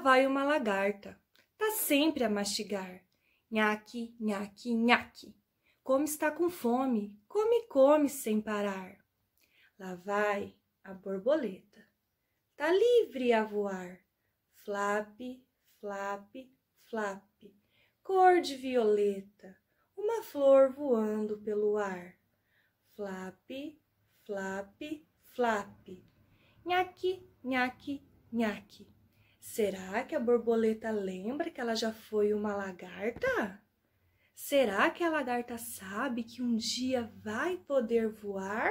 vai uma lagarta. Tá sempre a mastigar. Nhaque, nhaque, nhaque. Como está com fome, come, come sem parar. Lá vai a borboleta. Tá livre a voar. Flap, flap, flap. Cor de violeta, uma flor voando pelo ar. Flap, flap, flap. Nhaque, nhaque, nhaque. Será que a borboleta lembra que ela já foi uma lagarta? Será que a lagarta sabe que um dia vai poder voar?